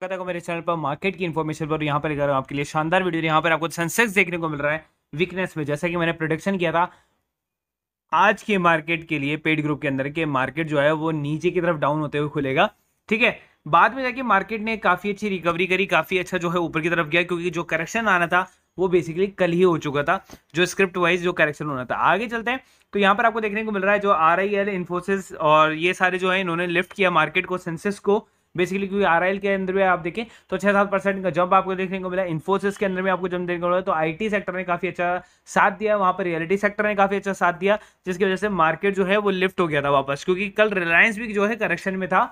स्वागत है मेरे चैनल पर मार्केट की इन्फॉर्मेशन पर यहाँ पर लेकर आपके लिए शानदार वीडियो यहाँ पर आपको सेंसेक्स देखने को मिल रहा है वीकनेस में जैसा कि मैंने प्रोडिक्शन किया था आज के मार्केट के लिए पेड ग्रुप के अंदर के मार्केट जो है वो नीचे की तरफ डाउन होते हुए खुलेगा ठीक है बाद में जाके मार्केट ने काफ़ी अच्छी रिकवरी करी काफ़ी अच्छा जो है ऊपर की तरफ गया क्योंकि जो करेक्शन आना था वो बेसिकली कल ही हो चुका था जो स्क्रिप्ट वाइज जो करेक्शन होना था आगे चलते हैं तो यहाँ पर आपको देखने को मिल रहा है जो आर आई एल इन्फोसिस और ये सारे जो है इन्होंने लिफ्ट किया मार्केट को सेंसेस को बेसिकली क्योंकि आर के अंदर में आप देखें तो छः सात परसेंट का जंप आपको देखने को मिला इन्फोसिस के अंदर में आपको जंप देखने को मिला तो आईटी सेक्टर ने काफ़ी अच्छा साथ दिया वहाँ पर रियलिटी सेक्टर ने काफ़ी अच्छा साथ दिया जिसकी वजह से मार्केट जो है वो लिफ्ट हो गया था वापस क्योंकि कल रिलायंस भी जो है करेक्शन में था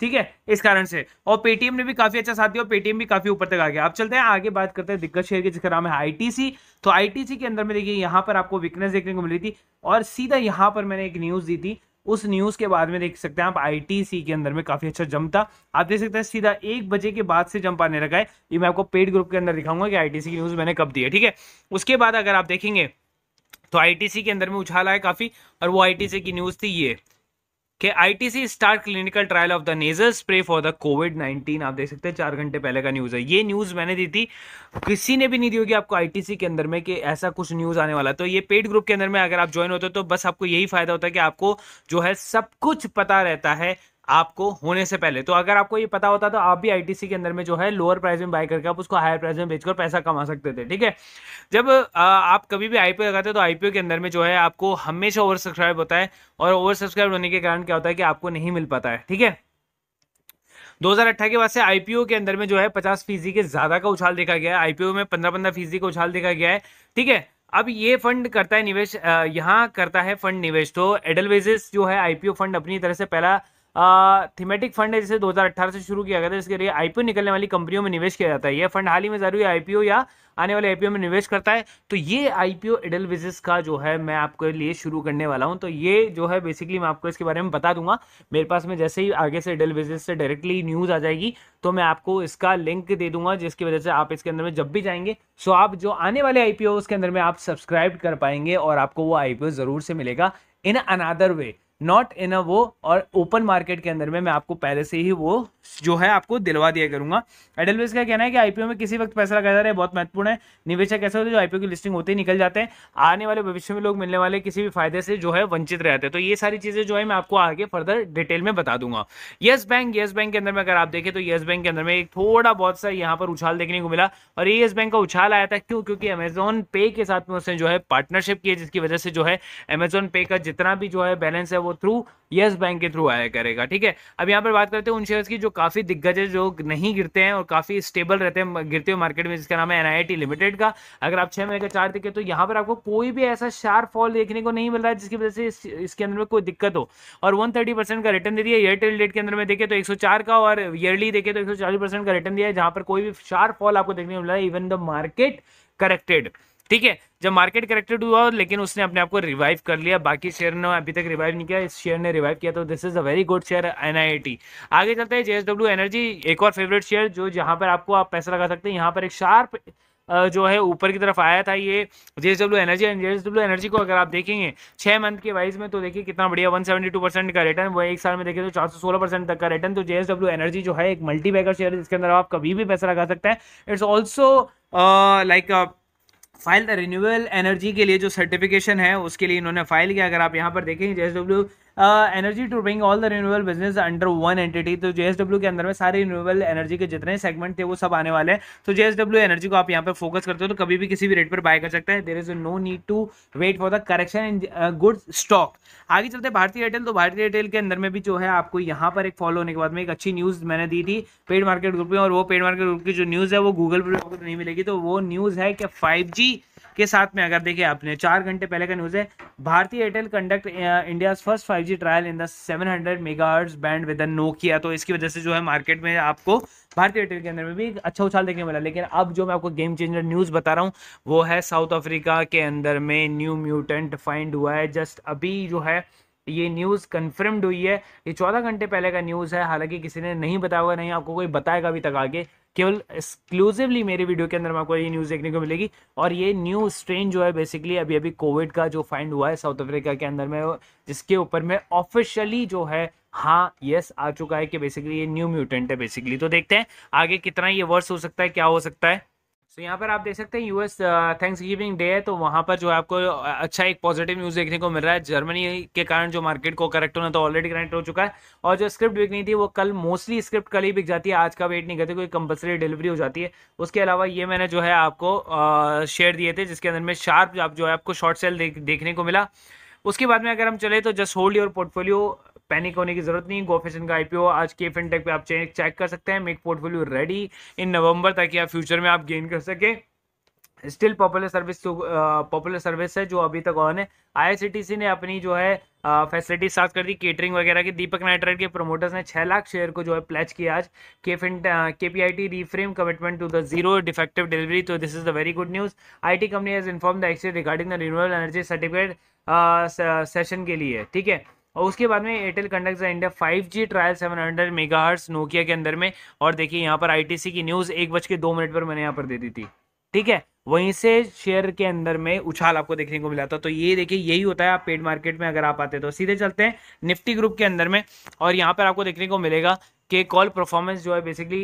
ठीक है इस कारण से और पेटीएम ने भी काफी अच्छा साथ दिया और पेटीएम भी काफी ऊपर तक आ गया अब चलते हैं आगे बात करते हैं दिग्गज शेयर की जिसका नाम है आईटीसी तो आईटीसी के अंदर में देखिए यहाँ पर आपको वीकनेस देखने को मिली थी और सीधा यहाँ पर मैंने एक न्यूज दी थी उस न्यूज के बाद में देख सकते हैं आप आईटीसी के अंदर में काफी अच्छा जंप था आप देख सकते हैं सीधा एक बजे के बाद से जंप आने लगा है ये मैं आपको पेड ग्रुप के अंदर दिखाऊंगा कि आईटीसी की न्यूज मैंने कब दी है ठीक है उसके बाद अगर आप देखेंगे तो आईटीसी के अंदर में उछाला है काफी और वो आईटीसी की न्यूज थी ये कि ITC start clinical trial of the nasal spray for the covid nineteen आप देख सकते हैं चार घंटे पहले का न्यूज़ है ये न्यूज़ मैंने दी थी किसी ने भी नहीं दी होगी आपको आईटीसी के अंदर में कि ऐसा कुछ न्यूज़ आने वाला तो ये पेड ग्रुप के अंदर में अगर आप ज्वाइन होते हो तो बस आपको यही फायदा होता है कि आपको जो है सब कुछ पता रहता है आपको होने से पहले तो अगर आपको ये पता होता तो आप भी आईटीसी के अंदर में जो है लोअर प्राइस में बाय करके आप उसको हायर प्राइस में बेचकर पैसा कमा सकते थे ठीक है जब आप कभी भी आईपीओ लगाते हो तो आईपीओ के अंदर में जो है आपको हमेशा ओवर सब्सक्राइब होता है और ओवर सब्सक्राइब होने के कारण क्या होता है कि आपको नहीं मिल पाता है ठीक है 2018 के बाद से आईपीओ के अंदर में जो है 50 फीसदी के ज्यादा का उछाल देखा गया है आईपीओ में 15 पंद्रह फीसदी का उछाल देखा गया है ठीक है अब ये फंड करता है निवेश यहाँ करता है फंड निवेश तो एडलवेजेस जो है आईपीओ फंड अपनी तरह से पहला थीमेटिक फंड है जिसे 2018 से शुरू किया गया था इसके लिए आईपीओ निकलने वाली कंपनियों में निवेश किया जाता है यह फंड हाल ही में जरूरी आईपीओ या आने वाले आईपीओ में निवेश करता है तो ये आईपीओ एडल विजिस का जो है मैं आपके लिए शुरू करने वाला हूं तो ये जो है बेसिकली मैं आपको इसके बारे में बता दूंगा मेरे पास में जैसे ही आगे से एडल विजिस से डायरेक्टली न्यूज़ आ जाएगी तो मैं आपको इसका लिंक दे दूंगा जिसकी वजह से आप इसके अंदर में जब भी जाएंगे सो आप जो आने वाले आईपीओ उसके अंदर में आप सब्सक्राइब कर पाएंगे और आपको वो आईपीओ जरूर से मिलेगा इन अनादर वे नॉट इन अ वो और ओपन मार्केट के अंदर में मैं आपको पहले से ही वो जो है आपको दिलवा दिया करूंगा एडलवेज का कहना है कि आईपीओ में किसी वक्त पैसा लगाया जा रहा है बहुत महत्वपूर्ण है निवेशक ऐसे होते हैं जो आईपीओ की लिस्टिंग होते ही निकल जाते हैं आने वाले भविष्य में लोग मिलने वाले किसी भी फायदे से जो है वंचित रहते हैं तो ये सारी चीजें जो है मैं आपको आगे फर्दर डिटेल में बता दूंगा येस बैंक येस बैंक के अंदर में अगर आप देखें तो येस बैंक के अंदर में एक थोड़ा बहुत सा यहाँ पर उछाल देखने को मिला और ये येस बैंक का उछाल आया था क्यों क्योंकि अमेजोन पे के साथ में उसने जो है पार्टनरशिप की है जिसकी वजह से जो है अमेजोन पे का जितना भी जो है बैलेंस है वो वो थ्रू यस बैंक के थ्रू आया करेगा ठीक है अब यहाँ पर बात करते हैं उन शेयर्स की जो काफ़ी दिग्गज है जो नहीं गिरते हैं और काफ़ी स्टेबल रहते हैं गिरते हुए मार्केट में जिसका नाम है एनआईटी लिमिटेड का अगर आप छह महीने का चार्ट देखें तो यहाँ पर आपको कोई भी ऐसा शार्प फॉल देखने को नहीं मिल रहा है जिसकी वजह से इसके अंदर में कोई दिक्कत हो और वन का रिटर्न दे दिया एयरटेल डेट के अंदर में देखे तो एक का और ईयरली देखे तो एक का रिटर्न दिया है जहां पर कोई भी शार्प फॉल आपको देखने को मिल रहा है इवन द मार्केट करेक्टेड ठीक है जब मार्केट करेक्टेड हुआ लेकिन उसने अपने आप को रिवाइव कर लिया बाकी शेयर ने अभी तक रिवाइव नहीं किया इस शेयर ने रिवाइव किया तो this is a very good share and आगे चलते हैं जेएसडब्ल्यू एनर्जी एक और फेवरेट शेयर जो जहां पर आपको आप पैसा लगा सकते हैं यहाँ पर एक शार्प जो है ऊपर की तरफ आया था ये JSW energy and JSW energy को अगर आप देखेंगे छः मंथ के वाइज में तो देखिए कितना बढ़िया 172 परसेंट का रिटर्न वो एक साल में देखिए तो 416 परसेंट तक का रिटर्न तो जेएसडब्ल्यू एनर्जी जो है एक मल्टी बैगर शेयर है जिसके अंदर आप कभी भी पैसा लगा सकते हैं it's also like file renewable energy के लिए जो सर्टिफिकेशन है उसके लिए इन्होंने फाइल किया अगर आप यहाँ पर देखेंगे J energy to bring all the renewable business under one entity तो जे के अंदर में सारे रिन्यूएबल एनर्जी के जितने सेगमेंट थे वो सब आने वाले हैं तो जे एनर्जी को आप यहाँ पे फोकस करते हो तो कभी भी किसी भी रेट पर बाय कर सकते हैं there is no need to wait for the correction in good stock आगे चलते हैं भारतीय एयरटेल तो भारतीय एयरटेल के अंदर में भी जो है आपको यहाँ पर एक फॉलो होने के बाद में एक अच्छी न्यूज़ मैंने दी थी पेड मार्केट ग्रुप में और वो पेड मार्केट ग्रुप की जो न्यूज़ है वो गूगल पर तो नहीं मिलेगी तो वो न्यूज़ है कि फाइव के साथ में अगर देखिए आपने चार घंटे पहले का न्यूज़ है Bharti Airtel conduct India first five G trial in the seven hundred band with Nokia तो इसकी वजह से जो है मार्केट में आपको भारतीय एयरटेल के अंदर में भी एक अच्छा उछाल देखने मिला लेकिन अब जो मैं आपको गेम चेंजर न्यूज़ बता रहा हूँ वो है साउथ अफ्रीका के अंदर में न्यू म्यूटेंट फाइंड हुआ है जस्ट अभी जो है ये न्यूज़ कन्फर्म्ड हुई है ये चौदह घंटे पहले का न्यूज़ है हालांकि किसी ने नहीं बताया हुआ नहीं आपको कोई बताएगा अभी तक आगे केवल एक्सक्लूसिवली मेरे वीडियो के अंदर आपको ये न्यूज़ देखने को मिलेगी और ये न्यू स्ट्रेन जो है बेसिकली अभी अभी कोविड का जो फाइंड हुआ है साउथ अफ्रीका के अंदर में जिसके ऊपर में ऑफिशियली जो है हाँ यस आ चुका है कि बेसिकली ये न्यू म्यूटेंट है बेसिकली तो देखते हैं आगे कितना ये वर्स हो सकता है क्या हो सकता है सो so, यहाँ पर आप देख सकते हैं यूएस थैंक्स गिविंग डे है तो वहाँ पर जो है आपको uh, अच्छा एक पॉजिटिव न्यूज़ देखने को मिल रहा है जर्मनी के कारण जो मार्केट को करेक्ट होना तो ऑलरेडी करेक्ट हो चुका है और जो स्क्रिप्ट बिकनी थी वो कल मोस्टली स्क्रिप्ट कल ही बिक जाती है आज का वेट नहीं करते कोई कंपलसरी डिलीवरी हो जाती है उसके अलावा ये मैंने जो है आपको शेयर uh, दिए थे जिसके अंदर में शार्प आप जो है आपको शॉर्ट सेल देखने को मिला उसके बाद में अगर हम चले तो just hold your portfolio panic होने की जरूरत नहीं गोफेशन का आईपीओ आज के फिनटेक पे आप चेक चेक कर सकते हैं make portfolio ready in November ताकि आप फ्यूचर में आप गेन कर सके still popular service popular service है जो अभी तक ऑन है आईआरसीटीसी ने अपनी जो है फैसिलिटी साफ कर दी केटरिंग वगैरह की दीपक नाइट्राइड के प्रमोटर्स ने छह लाख शेयर को जो है प्लेच किया आज के फिन K P I T reframe commitment to the zero defective delivery तो this is the very good news I T company has inform the exchange regarding the renewable energy certificate session के लिए ठीक है और उसके बाद में Airtel conduct India five G trial seven hundred mega hertz Nokia के अंदर में और देखिए यहाँ पर आईटीसी की न्यूज़ एक बज के दो मिनट पर मैंने यहाँ पर दे दी थी ठीक है वहीं से शेयर के अंदर में उछाल आपको देखने को मिला था तो ये देखिए यही होता है आप पेड मार्केट में अगर आप आते तो सीधे चलते हैं निफ्टी ग्रुप के अंदर में और यहाँ पर आपको देखने को मिलेगा कि कॉल परफॉर्मेंस जो है बेसिकली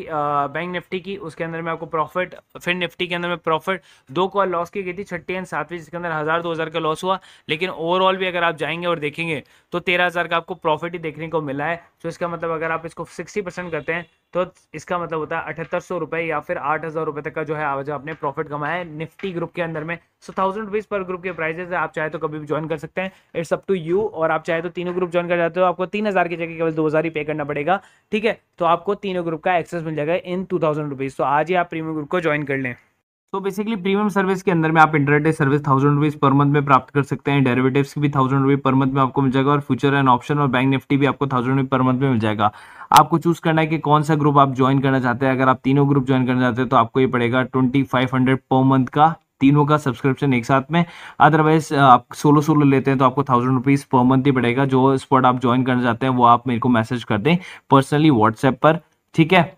बैंक निफ्टी की उसके अंदर में आपको प्रॉफिट फिर निफ्टी के अंदर में प्रॉफिट दो कॉल लॉस की गई थी छठी एंड सातवीं जिसके अंदर हज़ार दो हज़ार का लॉस हुआ लेकिन ओवरऑल भी अगर आप जाएंगे और देखेंगे तो तेरह हज़ार का आपको प्रॉफिट ही देखने को मिला है तो इसका मतलब अगर आप इसको सिक्सटी परसेंट करते हैं तो इसका मतलब होता है अठहत्तर सौ रुपये या फिर आठ हज़ार रुपये तक का जो है आज आपने प्रॉफिट कमाया है निफ्टी ग्रुप के अंदर में सो थाउजेंड रुपीज़ पर ग्रुप के प्राइजेस है आप चाहे तो कभी भी ज्वाइन कर सकते हैं इट्स अप टू यू और आप चाहे तो तीनों ग्रुप ज्वाइन कर जाते हो आपको तीन हज़ार की जगह केवल दो हज़ार ही पे करना पड़ेगा ठीक है तो आपको तीनों ग्रुप का एक्सेस मिल जाएगा इन टू थाउजेंड रुपीज़ तो आज ही आप प्रीमियम ग्रुप को ज्वाइन कर लें तो बेसिकली प्रीमियम सर्विस के अंदर में आप internet service thousand rupees per month में प्राप्त कर सकते हैं डेरिवेटिव्स भी थाउजेंड रुपीज पर मंथ में आपको मिल जाएगा और फ्यूचर एंड ऑप्शन और बैंक निफ्टी भी आपको थाउजेंड रुपीज पर मंथ में मिल जाएगा आपको चूज करना है कि कौन सा ग्रुप आप ज्वाइन करना चाहते हैं अगर आप तीनों ग्रुप ज्वाइन करना चाहते हैं तो आपको ये पड़ेगा twenty five hundred per month का तीनों का सब्सक्रिप्शन एक साथ में अदरवाइज आप सोलो सोलो लेते हैं तो आपको थाउजेंड रुपीज़ पर मंथ ही पड़ेगा जो स्पॉट आप ज्वाइन करना चाहते हैं वो आप मेरे को मैसेज कर दें पर्सनली व्हाट्सएप पर ठीक है